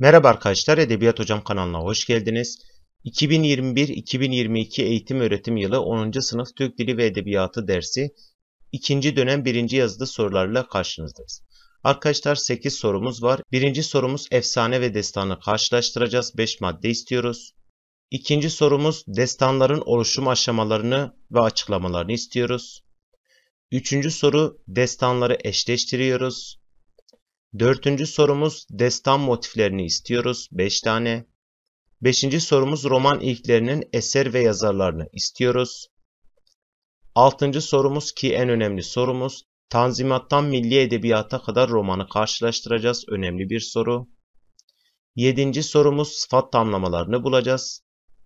Merhaba arkadaşlar, Edebiyat Hocam kanalına hoş geldiniz. 2021-2022 eğitim öğretim yılı 10. sınıf Türk Dili ve Edebiyatı dersi 2. dönem 1. yazılı sorularla karşınızdayız. Arkadaşlar 8 sorumuz var. Birinci sorumuz efsane ve destanı karşılaştıracağız. 5 madde istiyoruz. İkinci sorumuz destanların oluşum aşamalarını ve açıklamalarını istiyoruz. Üçüncü soru destanları eşleştiriyoruz. Dördüncü sorumuz destan motiflerini istiyoruz. beş tane. Beşinci sorumuz roman ilklerinin eser ve yazarlarını istiyoruz. Altıncı sorumuz ki en önemli sorumuz. Tanzimattan milli edebiyata kadar romanı karşılaştıracağız. Önemli bir soru. Yedinci sorumuz sıfat tamlamalarını bulacağız.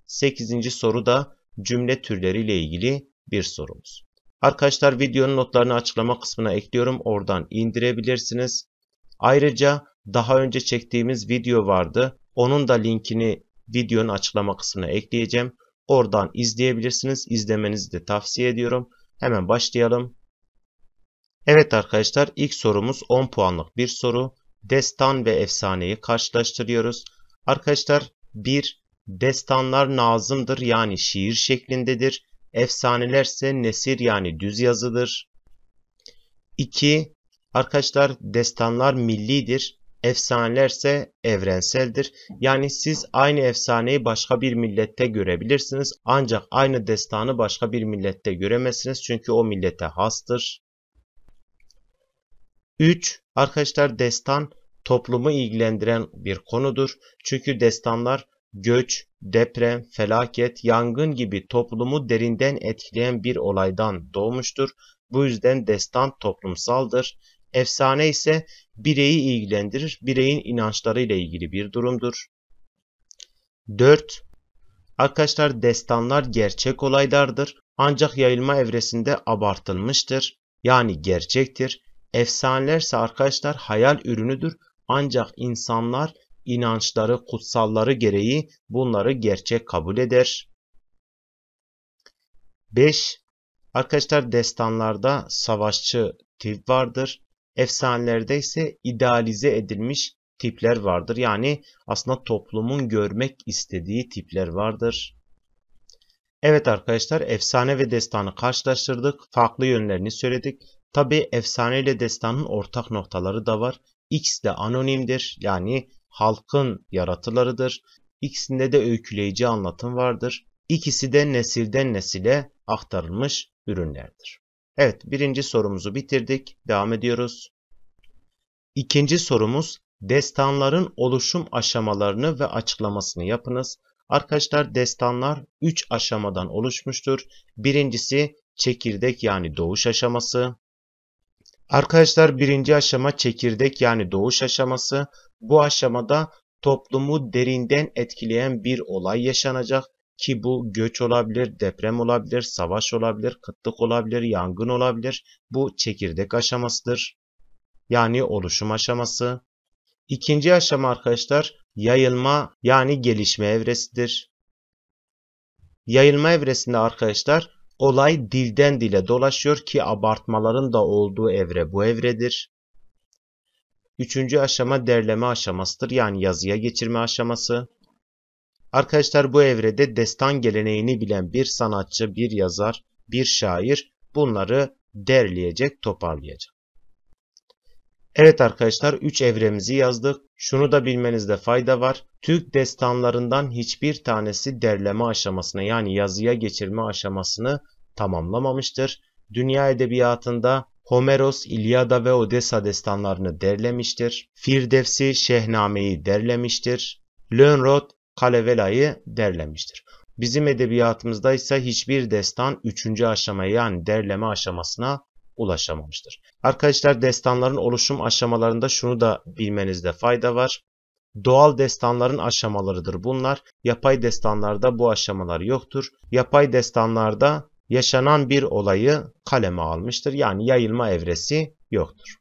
Sekizinci soru da cümle türleriyle ilgili bir sorumuz. Arkadaşlar videonun notlarını açıklama kısmına ekliyorum. Oradan indirebilirsiniz. Ayrıca daha önce çektiğimiz video vardı. Onun da linkini videonun açıklama kısmına ekleyeceğim. Oradan izleyebilirsiniz. İzlemenizi de tavsiye ediyorum. Hemen başlayalım. Evet arkadaşlar ilk sorumuz 10 puanlık bir soru. Destan ve efsaneyi karşılaştırıyoruz. Arkadaşlar 1. Destanlar nazımdır yani şiir şeklindedir. Efsanelerse nesir yani düz yazıdır. 2. Arkadaşlar destanlar millidir, efsanelerse evrenseldir. Yani siz aynı efsaneyi başka bir millette görebilirsiniz ancak aynı destanı başka bir millette göremezsiniz çünkü o millete hastır. 3. Arkadaşlar destan toplumu ilgilendiren bir konudur. Çünkü destanlar göç, deprem, felaket, yangın gibi toplumu derinden etkileyen bir olaydan doğmuştur. Bu yüzden destan toplumsaldır. Efsane ise bireyi ilgilendirir. Bireyin inançlarıyla ilgili bir durumdur. 4. Arkadaşlar destanlar gerçek olaylardır. Ancak yayılma evresinde abartılmıştır. Yani gerçektir. Efsaneler ise arkadaşlar hayal ürünüdür. Ancak insanlar inançları, kutsalları gereği bunları gerçek kabul eder. 5. Arkadaşlar destanlarda savaşçı tip vardır. Efsanelerde ise idealize edilmiş tipler vardır. Yani aslında toplumun görmek istediği tipler vardır. Evet arkadaşlar efsane ve destanı karşılaştırdık. Farklı yönlerini söyledik. Tabi efsane ile destanın ortak noktaları da var. X de anonimdir yani halkın yaratılarıdır. X'inde de öyküleyici anlatım vardır. İkisi de nesilden nesile aktarılmış ürünlerdir. Evet birinci sorumuzu bitirdik. Devam ediyoruz. İkinci sorumuz destanların oluşum aşamalarını ve açıklamasını yapınız. Arkadaşlar destanlar 3 aşamadan oluşmuştur. Birincisi çekirdek yani doğuş aşaması. Arkadaşlar birinci aşama çekirdek yani doğuş aşaması. Bu aşamada toplumu derinden etkileyen bir olay yaşanacak ki bu göç olabilir, deprem olabilir, savaş olabilir, kıtlık olabilir, yangın olabilir. Bu çekirdek aşamasıdır. Yani oluşum aşaması. İkinci aşama arkadaşlar yayılma yani gelişme evresidir. Yayılma evresinde arkadaşlar olay dilden dile dolaşıyor ki abartmaların da olduğu evre bu evredir. Üçüncü aşama derleme aşamasıdır yani yazıya geçirme aşaması. Arkadaşlar bu evrede destan geleneğini bilen bir sanatçı, bir yazar, bir şair bunları derleyecek, toparlayacak. Evet arkadaşlar 3 evremizi yazdık. Şunu da bilmenizde fayda var. Türk destanlarından hiçbir tanesi derleme aşamasına yani yazıya geçirme aşamasını tamamlamamıştır. Dünya edebiyatında Homeros, İlyada ve Odessa destanlarını derlemiştir. Firdevsi Şehname'yi derlemiştir. Lönrot Kalevela'yı derlemiştir. Bizim edebiyatımızda ise hiçbir destan 3. aşamaya yani derleme aşamasına ulaşamamıştır. Arkadaşlar destanların oluşum aşamalarında şunu da bilmenizde fayda var. Doğal destanların aşamalarıdır bunlar. Yapay destanlarda bu aşamalar yoktur. Yapay destanlarda yaşanan bir olayı kaleme almıştır. Yani yayılma evresi yoktur.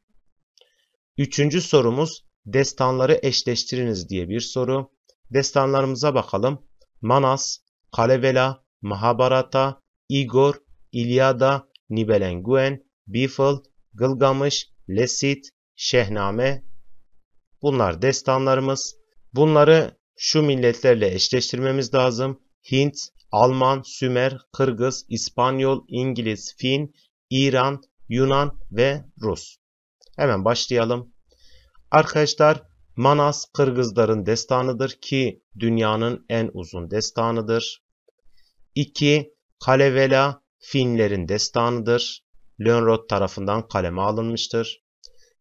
Üçüncü sorumuz destanları eşleştiriniz diye bir soru destanlarımıza bakalım. Manas, Kalevela, Mahabharata, Igor, İlyada, Nibelenguen, Bifl, Gılgamış, Lesit, Şehname. Bunlar destanlarımız. Bunları şu milletlerle eşleştirmemiz lazım. Hint, Alman, Sümer, Kırgız, İspanyol, İngiliz, Fin, İran, Yunan ve Rus. Hemen başlayalım. Arkadaşlar Manas Kırgızların destanıdır ki dünyanın en uzun destanıdır. 2. Kalevela Finlerin destanıdır. Lönrod tarafından kaleme alınmıştır.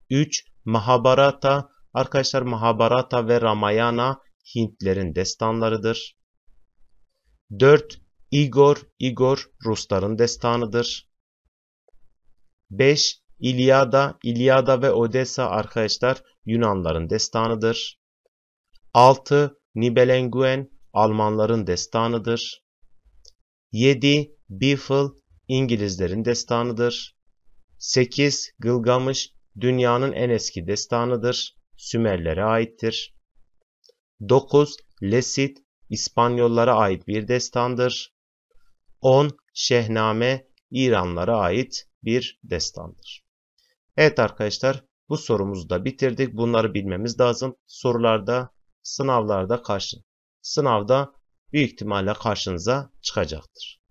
3. Mahabharata Arkadaşlar Mahabharata ve Ramayana Hintlerin destanlarıdır. 4. Igor Igor Rusların destanıdır. 5. İlyada İlyada ve Odessa arkadaşlar Yunanların destanıdır. 6. Nibelenguen Almanların destanıdır. 7. Beefel İngilizlerin destanıdır. 8. Gılgamış dünyanın en eski destanıdır. Sümerlere aittir. 9. Lesit İspanyollara ait bir destandır. 10. Şehname İranlara ait bir destandır. Evet arkadaşlar bu sorumuzu da bitirdik. Bunları bilmemiz lazım. Sorularda, sınavlarda karşı, sınavda büyük ihtimalle karşınıza çıkacaktır.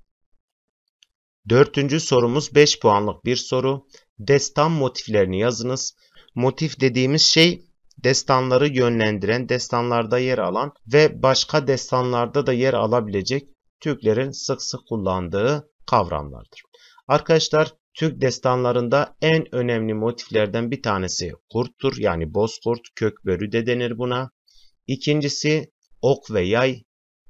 Dördüncü sorumuz 5 puanlık bir soru. Destan motiflerini yazınız. Motif dediğimiz şey destanları yönlendiren, destanlarda yer alan ve başka destanlarda da yer alabilecek Türklerin sık sık kullandığı kavramlardır. Arkadaşlar Türk destanlarında en önemli motiflerden bir tanesi kurttur yani bozkurt, kökbörü de denir buna. İkincisi ok ve yay.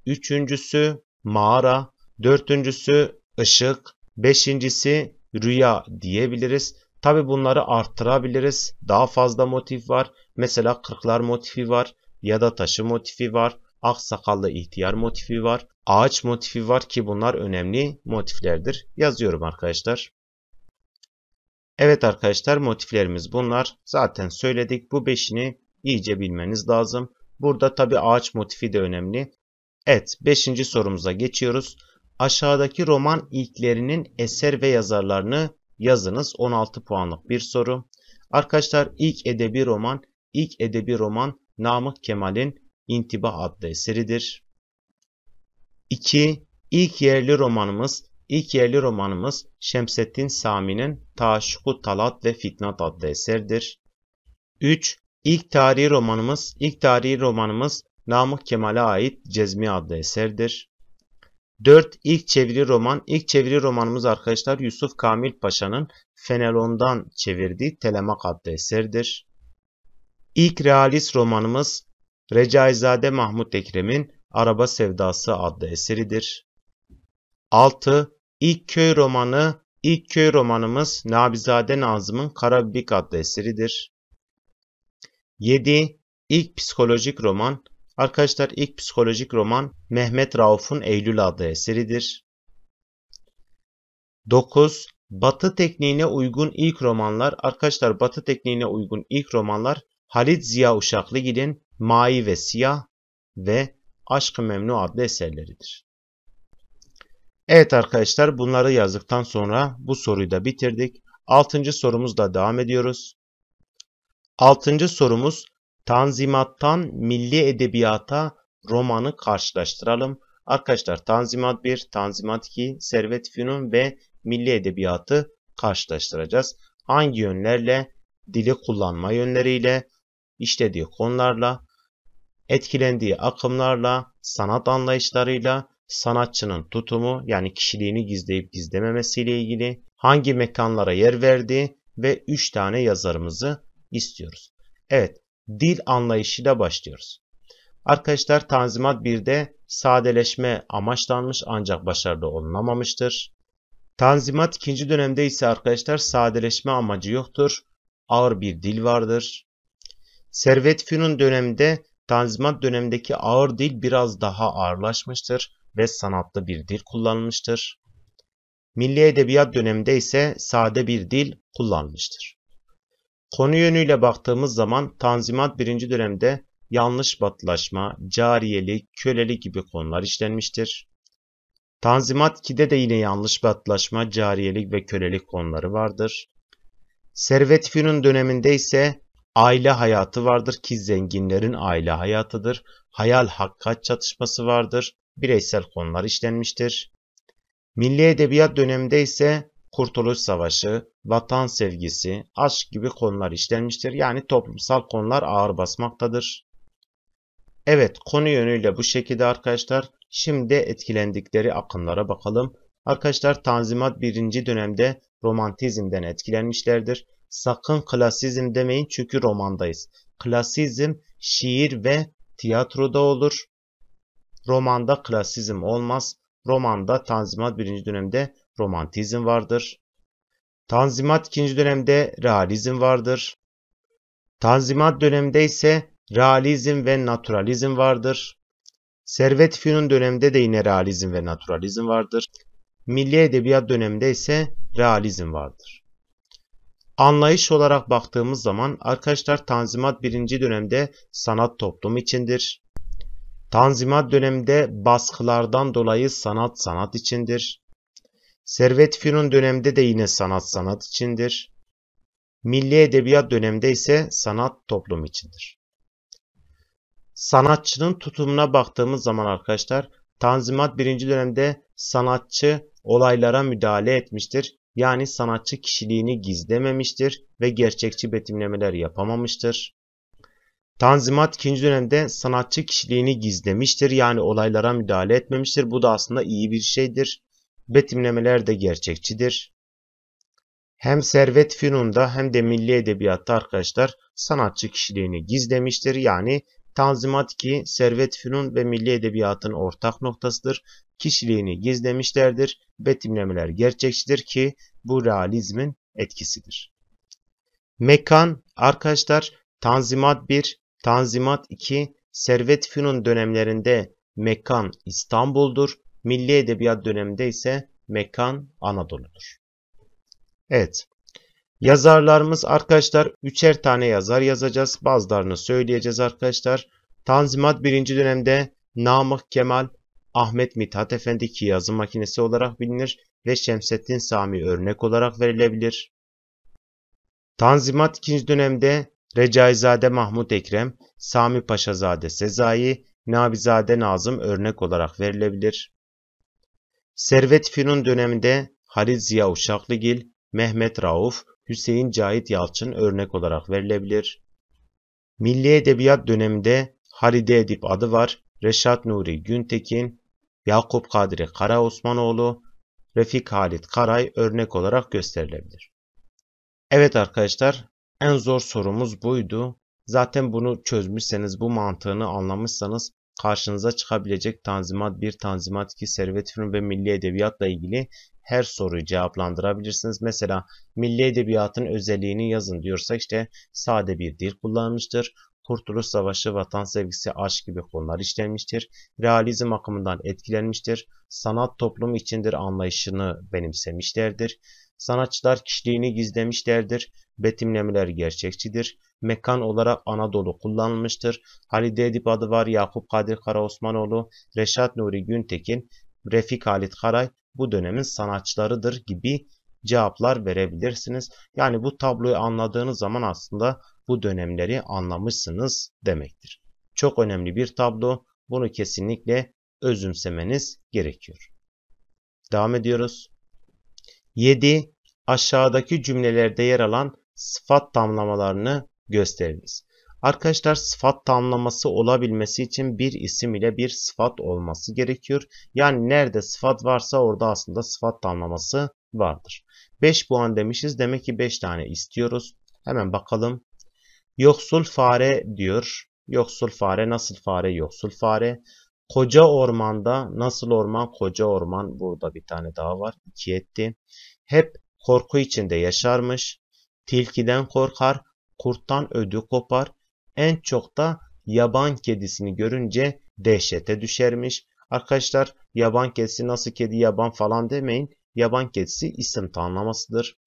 Üçüncüsü mağara. Dördüncüsü ışık. Beşincisi rüya diyebiliriz. Tabi bunları arttırabiliriz. Daha fazla motif var. Mesela kırklar motifi var ya da taşı motifi var. Aksakallı ihtiyar motifi var. Ağaç motifi var ki bunlar önemli motiflerdir. Yazıyorum arkadaşlar. Evet arkadaşlar motiflerimiz bunlar. Zaten söyledik bu beşini iyice bilmeniz lazım. Burada tabi ağaç motifi de önemli. Evet beşinci sorumuza geçiyoruz. Aşağıdaki roman ilklerinin eser ve yazarlarını yazınız. 16 puanlık bir soru. Arkadaşlar ilk edebi roman, ilk edebi roman Namık Kemal'in İntiba adlı eseridir. 2. İlk yerli romanımız İlk yerli romanımız Şemsettin Sami'nin Taşuku Talat ve Fitnat adlı eserdir. 3. İlk tarihi romanımız ilk tarihi romanımız Namık Kemal'e ait Cezmi adlı eserdir. 4. İlk çeviri roman ilk çeviri romanımız arkadaşlar Yusuf Kamil Paşa'nın Fenelon'dan çevirdiği Telemak adlı eserdir. İlk realist romanımız Recaizade Mahmut Ekrem'in Araba Sevdası adlı eseridir. 6. İlk köy romanı, ilk köy romanımız Nabizade Nazım'ın Karabibik adlı eseridir. 7. İlk psikolojik roman Arkadaşlar ilk psikolojik roman Mehmet Rauf'un Eylül adlı eseridir. 9. Batı tekniğine uygun ilk romanlar Arkadaşlar Batı tekniğine uygun ilk romanlar Halit Ziya Uşaklıgil'in Mai ve Siyah ve Aşk-ı Memnu adlı eserleridir. Evet arkadaşlar bunları yazdıktan sonra bu soruyu da bitirdik. Altıncı sorumuzla devam ediyoruz. Altıncı sorumuz Tanzimat'tan milli edebiyata romanı karşılaştıralım. Arkadaşlar Tanzimat 1, Tanzimat 2, Servet Fünun ve milli edebiyatı karşılaştıracağız. Hangi yönlerle? Dili kullanma yönleriyle, işlediği konularla, etkilendiği akımlarla, sanat anlayışlarıyla sanatçının tutumu yani kişiliğini gizleyip gizlememesiyle ilgili hangi mekanlara yer verdiği ve 3 tane yazarımızı istiyoruz. Evet, dil anlayışıyla başlıyoruz. Arkadaşlar Tanzimat 1'de sadeleşme amaçlanmış ancak başarılı olunamamıştır. Tanzimat 2. dönemde ise arkadaşlar sadeleşme amacı yoktur. Ağır bir dil vardır. Servet Fünun döneminde Tanzimat dönemindeki ağır dil biraz daha ağırlaşmıştır ve sanatlı bir dil kullanmıştır. Milli Edebiyat döneminde ise sade bir dil kullanmıştır. Konu yönüyle baktığımız zaman Tanzimat 1. dönemde yanlış batılaşma, cariyelik, kölelik gibi konular işlenmiştir. Tanzimat 2'de de yine yanlış batılaşma, cariyelik ve kölelik konuları vardır. Servet Fünun döneminde ise aile hayatı vardır ki zenginlerin aile hayatıdır. Hayal hakkat çatışması vardır bireysel konular işlenmiştir. Milli edebiyat döneminde ise Kurtuluş Savaşı, vatan sevgisi, aşk gibi konular işlenmiştir. Yani toplumsal konular ağır basmaktadır. Evet, konu yönüyle bu şekilde arkadaşlar. Şimdi etkilendikleri akımlara bakalım. Arkadaşlar Tanzimat 1. dönemde romantizmden etkilenmişlerdir. Sakın klasizm demeyin çünkü romandayız. Klasizm şiir ve tiyatroda olur. Romanda klasizm olmaz. Romanda Tanzimat birinci dönemde romantizm vardır. Tanzimat ikinci dönemde realizm vardır. Tanzimat döneminde ise realizm ve naturalizm vardır. Servet Fünun döneminde de yine realizm ve naturalizm vardır. Milli Edebiyat döneminde ise realizm vardır. Anlayış olarak baktığımız zaman arkadaşlar Tanzimat birinci dönemde sanat toplumu içindir. Tanzimat döneminde baskılardan dolayı sanat sanat içindir. Servet Fünun döneminde de yine sanat sanat içindir. Milli edebiyat döneminde ise sanat toplum içindir. Sanatçının tutumuna baktığımız zaman arkadaşlar Tanzimat birinci dönemde sanatçı olaylara müdahale etmiştir. Yani sanatçı kişiliğini gizlememiştir ve gerçekçi betimlemeler yapamamıştır. Tanzimat ikinci dönemde sanatçı kişiliğini gizlemiştir. Yani olaylara müdahale etmemiştir. Bu da aslında iyi bir şeydir. Betimlemeler de gerçekçidir. Hem Servet Fünun'da hem de milli edebiyatta arkadaşlar sanatçı kişiliğini gizlemiştir. Yani Tanzimat 2 Servet Fünun ve milli edebiyatın ortak noktasıdır. Kişiliğini gizlemişlerdir. Betimlemeler gerçekçidir ki bu realizmin etkisidir. Mekan arkadaşlar Tanzimat 1 Tanzimat 2, Servet Fünun dönemlerinde mekan İstanbul'dur, milli edebiyat döneminde ise mekan Anadolu'dur. Evet, yazarlarımız arkadaşlar üçer tane yazar yazacağız. Bazılarını söyleyeceğiz arkadaşlar. Tanzimat 1. dönemde Namık Kemal, Ahmet Mithat Efendi ki yazı makinesi olarak bilinir ve Şemsettin Sami örnek olarak verilebilir. Tanzimat 2. dönemde Recaizade Mahmut Ekrem, Sami Paşazade Sezai, Nabizade Nazım örnek olarak verilebilir. Servet Fünun döneminde Halil Ziya Uşaklıgil, Mehmet Rauf, Hüseyin Cahit Yalçın örnek olarak verilebilir. Milli Edebiyat döneminde Halide Edip adı var, Reşat Nuri Güntekin, Yakup Kadri Kara Osmanoğlu, Refik Halit Karay örnek olarak gösterilebilir. Evet arkadaşlar en zor sorumuz buydu. Zaten bunu çözmüşseniz, bu mantığını anlamışsanız karşınıza çıkabilecek Tanzimat 1, Tanzimat 2, Servet Fünun ve Milli Edebiyatla ilgili her soruyu cevaplandırabilirsiniz. Mesela Milli Edebiyatın özelliğini yazın diyorsak işte sade bir dil kullanmıştır. Kurtuluş Savaşı, vatan sevgisi, aşk gibi konular işlenmiştir. Realizm akımından etkilenmiştir. Sanat toplum içindir anlayışını benimsemişlerdir. Sanatçılar kişiliğini gizlemişlerdir. Betimlemeler gerçekçidir. Mekan olarak Anadolu kullanılmıştır. Halide Edip adı var Yakup Kadir Karaosmanoğlu, Reşat Nuri Güntekin, Refik Halit Karay bu dönemin sanatçılarıdır gibi cevaplar verebilirsiniz. Yani bu tabloyu anladığınız zaman aslında bu dönemleri anlamışsınız demektir. Çok önemli bir tablo. Bunu kesinlikle özümsemeniz gerekiyor. Devam ediyoruz. 7. Aşağıdaki cümlelerde yer alan sıfat tamlamalarını gösteriniz. Arkadaşlar sıfat tamlaması olabilmesi için bir isim ile bir sıfat olması gerekiyor. Yani nerede sıfat varsa orada aslında sıfat tamlaması vardır. 5 puan demişiz. Demek ki 5 tane istiyoruz. Hemen bakalım. Yoksul fare diyor. Yoksul fare nasıl fare? Yoksul fare. Koca ormanda nasıl orman? Koca orman burada bir tane daha var. 2 etti. Hep korku içinde yaşarmış. Tilkiden korkar. Kurttan ödü kopar. En çok da yaban kedisini görünce dehşete düşermiş. Arkadaşlar yaban kedisi nasıl kedi yaban falan demeyin. Yaban kedisi isim tanımlamasıdır.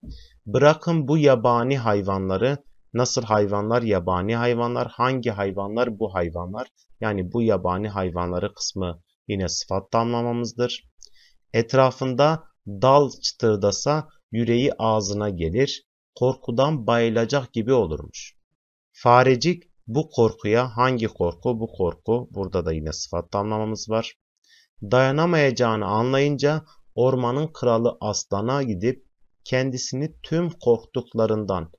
Bırakın bu yabani hayvanları Nasıl hayvanlar yabani hayvanlar, hangi hayvanlar bu hayvanlar. Yani bu yabani hayvanları kısmı yine sıfat damlamamızdır. Etrafında dal çıtırdasa yüreği ağzına gelir, korkudan bayılacak gibi olurmuş. Farecik bu korkuya hangi korku? Bu korku burada da yine sıfat damlamamız var. Dayanamayacağını anlayınca ormanın kralı aslana gidip kendisini tüm korktuklarından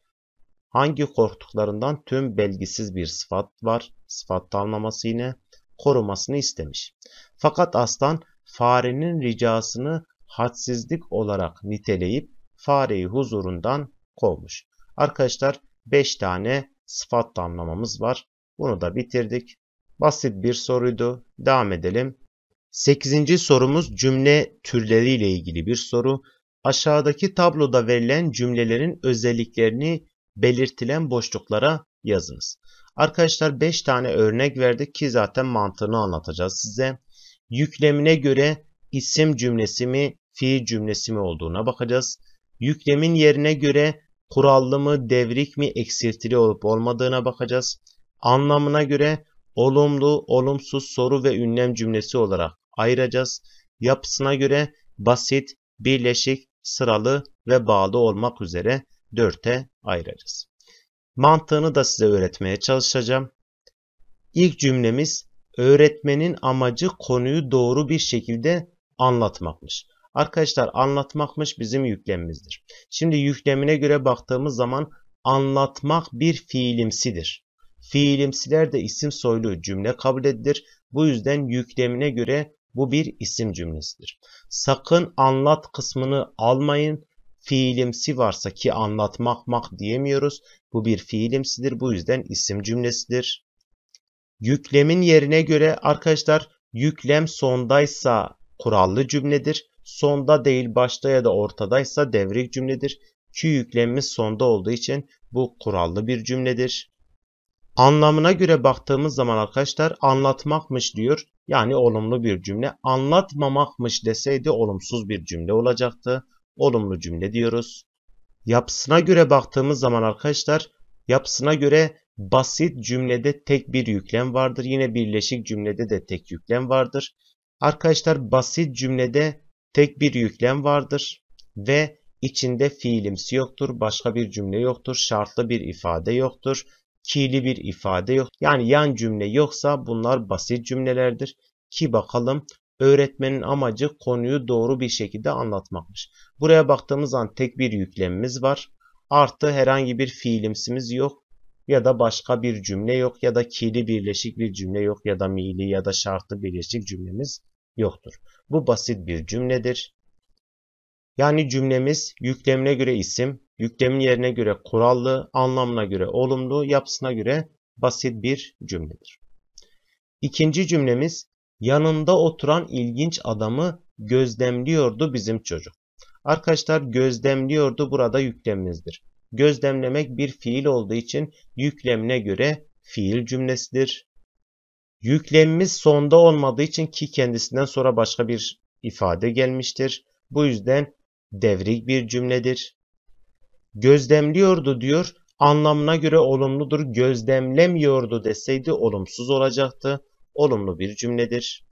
Hangi korktuklarından tüm belgisiz bir sıfat var. Sıfat tanımlaması yine korumasını istemiş. Fakat aslan farenin ricasını hadsizlik olarak niteleyip fareyi huzurundan kovmuş. Arkadaşlar 5 tane sıfat tanımlamamız var. Bunu da bitirdik. Basit bir soruydu. Devam edelim. 8. sorumuz cümle türleriyle ilgili bir soru. Aşağıdaki tabloda verilen cümlelerin özelliklerini belirtilen boşluklara yazınız. Arkadaşlar 5 tane örnek verdik ki zaten mantığını anlatacağız size. Yüklemine göre isim cümlesi mi, fiil cümlesi mi olduğuna bakacağız. Yüklemin yerine göre kurallı mı, devrik mi, eksiltili olup olmadığına bakacağız. Anlamına göre olumlu, olumsuz soru ve ünlem cümlesi olarak ayıracağız. Yapısına göre basit, birleşik, sıralı ve bağlı olmak üzere 4'e ayırırız. Mantığını da size öğretmeye çalışacağım. İlk cümlemiz öğretmenin amacı konuyu doğru bir şekilde anlatmakmış. Arkadaşlar anlatmakmış bizim yüklemimizdir. Şimdi yüklemine göre baktığımız zaman anlatmak bir fiilimsidir. Fiilimsiler de isim soylu cümle kabul edilir. Bu yüzden yüklemine göre bu bir isim cümlesidir. Sakın anlat kısmını almayın fiilimsi varsa ki anlatmak mak diyemiyoruz. Bu bir fiilimsidir. Bu yüzden isim cümlesidir. Yüklemin yerine göre arkadaşlar yüklem sondaysa kurallı cümledir. Sonda değil başta ya da ortadaysa devrik cümledir. Ki yüklemimiz sonda olduğu için bu kurallı bir cümledir. Anlamına göre baktığımız zaman arkadaşlar anlatmakmış diyor. Yani olumlu bir cümle. Anlatmamakmış deseydi olumsuz bir cümle olacaktı olumlu cümle diyoruz. Yapısına göre baktığımız zaman arkadaşlar yapısına göre basit cümlede tek bir yüklem vardır. Yine birleşik cümlede de tek yüklem vardır. Arkadaşlar basit cümlede tek bir yüklem vardır ve içinde fiilimsi yoktur, başka bir cümle yoktur, şartlı bir ifade yoktur, ki'li bir ifade yok. Yani yan cümle yoksa bunlar basit cümlelerdir. Ki bakalım Öğretmenin amacı konuyu doğru bir şekilde anlatmakmış. Buraya baktığımız an tek bir yüklemimiz var. Artı herhangi bir fiilimsimiz yok ya da başka bir cümle yok ya da kili birleşik bir cümle yok ya da mili ya da şartlı birleşik cümlemiz yoktur. Bu basit bir cümledir. Yani cümlemiz yüklemine göre isim, yüklemin yerine göre kurallı, anlamına göre olumlu, yapısına göre basit bir cümledir. İkinci cümlemiz Yanında oturan ilginç adamı gözlemliyordu bizim çocuk. Arkadaşlar gözlemliyordu burada yüklemimizdir. Gözlemlemek bir fiil olduğu için yüklemine göre fiil cümlesidir. Yüklemimiz sonda olmadığı için ki kendisinden sonra başka bir ifade gelmiştir. Bu yüzden devrik bir cümledir. Gözlemliyordu diyor, anlamına göre olumludur. Gözlemlemiyordu deseydi olumsuz olacaktı olumlu bir cümledir.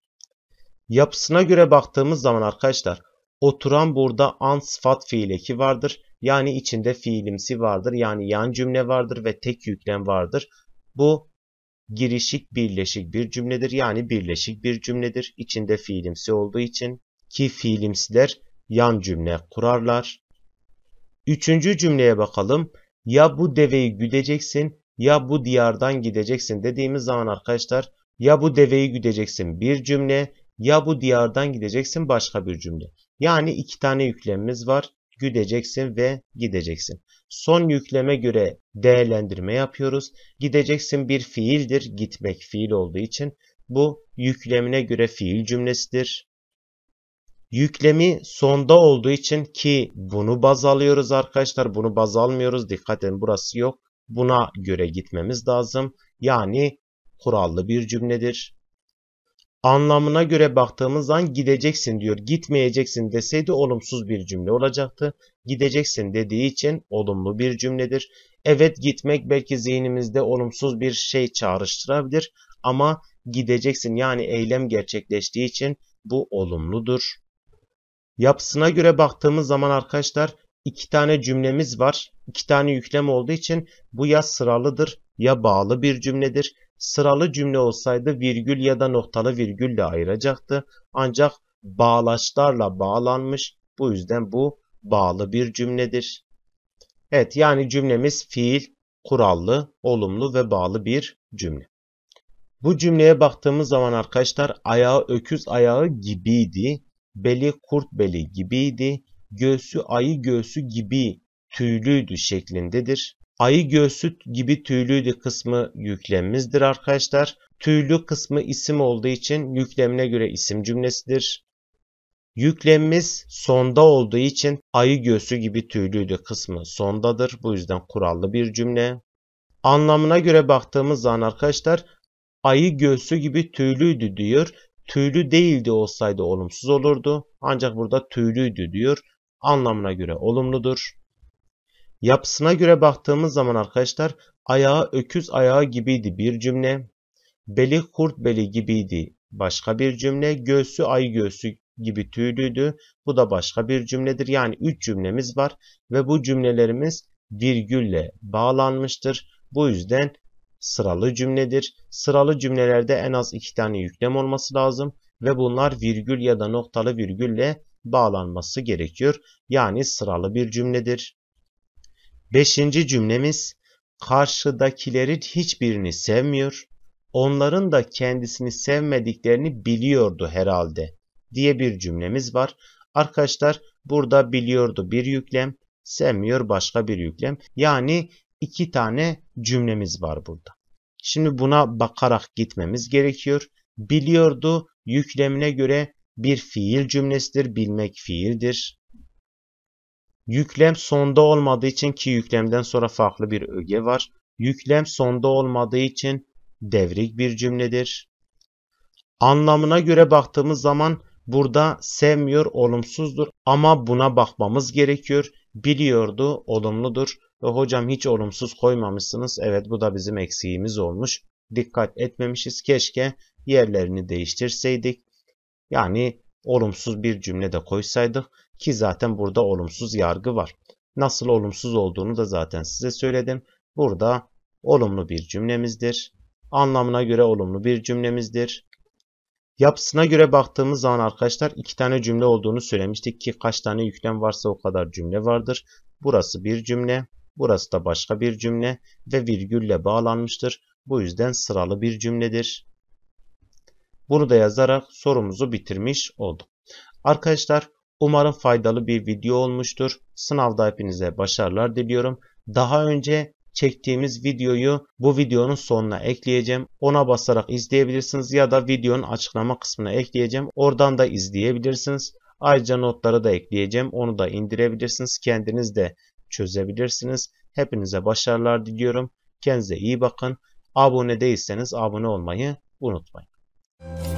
Yapısına göre baktığımız zaman arkadaşlar oturan burada an sıfat fiil eki vardır. Yani içinde fiilimsi vardır. Yani yan cümle vardır ve tek yüklem vardır. Bu girişik birleşik bir cümledir. Yani birleşik bir cümledir. İçinde fiilimsi olduğu için ki fiilimsiler yan cümle kurarlar. Üçüncü cümleye bakalım. Ya bu deveyi güdeceksin ya bu diyardan gideceksin dediğimiz zaman arkadaşlar ya bu deveyi güdeceksin bir cümle ya bu diyardan gideceksin başka bir cümle. Yani iki tane yüklemimiz var. Güdeceksin ve gideceksin. Son yükleme göre değerlendirme yapıyoruz. Gideceksin bir fiildir. Gitmek fiil olduğu için bu yüklemine göre fiil cümlesidir. Yüklemi sonda olduğu için ki bunu baz alıyoruz arkadaşlar. Bunu baz almıyoruz. Dikkat edin burası yok. Buna göre gitmemiz lazım. Yani kurallı bir cümledir. Anlamına göre baktığımız zaman gideceksin diyor. Gitmeyeceksin deseydi olumsuz bir cümle olacaktı. Gideceksin dediği için olumlu bir cümledir. Evet gitmek belki zihnimizde olumsuz bir şey çağrıştırabilir ama gideceksin yani eylem gerçekleştiği için bu olumludur. Yapısına göre baktığımız zaman arkadaşlar iki tane cümlemiz var. İki tane yüklem olduğu için bu ya sıralıdır ya bağlı bir cümledir. Sıralı cümle olsaydı virgül ya da noktalı virgülle ayıracaktı. Ancak bağlaçlarla bağlanmış. Bu yüzden bu bağlı bir cümledir. Evet yani cümlemiz fiil, kurallı, olumlu ve bağlı bir cümle. Bu cümleye baktığımız zaman arkadaşlar ayağı öküz ayağı gibiydi. Beli kurt beli gibiydi. Göğsü ayı göğsü gibi tüylüydü şeklindedir ayı göğsü gibi tüylüydü kısmı yüklemimizdir arkadaşlar. Tüylü kısmı isim olduğu için yüklemine göre isim cümlesidir. Yüklemimiz sonda olduğu için ayı göğsü gibi tüylüydü kısmı sondadır. Bu yüzden kurallı bir cümle. Anlamına göre baktığımız zaman arkadaşlar ayı göğsü gibi tüylüydü diyor. Tüylü değildi olsaydı olumsuz olurdu. Ancak burada tüylüydü diyor. Anlamına göre olumludur. Yapısına göre baktığımız zaman arkadaşlar ayağı öküz ayağı gibiydi bir cümle. Beli kurt beli gibiydi başka bir cümle. Göğsü ay göğsü gibi tüylüydü. Bu da başka bir cümledir. Yani 3 cümlemiz var ve bu cümlelerimiz virgülle bağlanmıştır. Bu yüzden sıralı cümledir. Sıralı cümlelerde en az 2 tane yüklem olması lazım ve bunlar virgül ya da noktalı virgülle bağlanması gerekiyor. Yani sıralı bir cümledir. Beşinci cümlemiz karşıdakilerin hiçbirini sevmiyor, onların da kendisini sevmediklerini biliyordu herhalde diye bir cümlemiz var. Arkadaşlar burada biliyordu bir yüklem, sevmiyor başka bir yüklem. Yani iki tane cümlemiz var burada. Şimdi buna bakarak gitmemiz gerekiyor. Biliyordu yüklemine göre bir fiil cümlesidir, bilmek fiildir. Yüklem sonda olmadığı için ki yüklemden sonra farklı bir öge var. Yüklem sonda olmadığı için devrik bir cümledir. Anlamına göre baktığımız zaman burada sevmiyor olumsuzdur ama buna bakmamız gerekiyor. Biliyordu olumludur. Ve hocam hiç olumsuz koymamışsınız. Evet bu da bizim eksiğimiz olmuş. Dikkat etmemişiz. Keşke yerlerini değiştirseydik. Yani olumsuz bir cümle de koysaydık. Ki zaten burada olumsuz yargı var. Nasıl olumsuz olduğunu da zaten size söyledim. Burada olumlu bir cümlemizdir. Anlamına göre olumlu bir cümlemizdir. Yapısına göre baktığımız zaman arkadaşlar iki tane cümle olduğunu söylemiştik ki kaç tane yüklem varsa o kadar cümle vardır. Burası bir cümle, burası da başka bir cümle ve virgülle bağlanmıştır. Bu yüzden sıralı bir cümledir. Bunu da yazarak sorumuzu bitirmiş olduk. Arkadaşlar Umarım faydalı bir video olmuştur. Sınavda hepinize başarılar diliyorum. Daha önce çektiğimiz videoyu bu videonun sonuna ekleyeceğim. Ona basarak izleyebilirsiniz ya da videonun açıklama kısmına ekleyeceğim. Oradan da izleyebilirsiniz. Ayrıca notları da ekleyeceğim. Onu da indirebilirsiniz. Kendiniz de çözebilirsiniz. Hepinize başarılar diliyorum. Kendinize iyi bakın. Abone değilseniz abone olmayı unutmayın.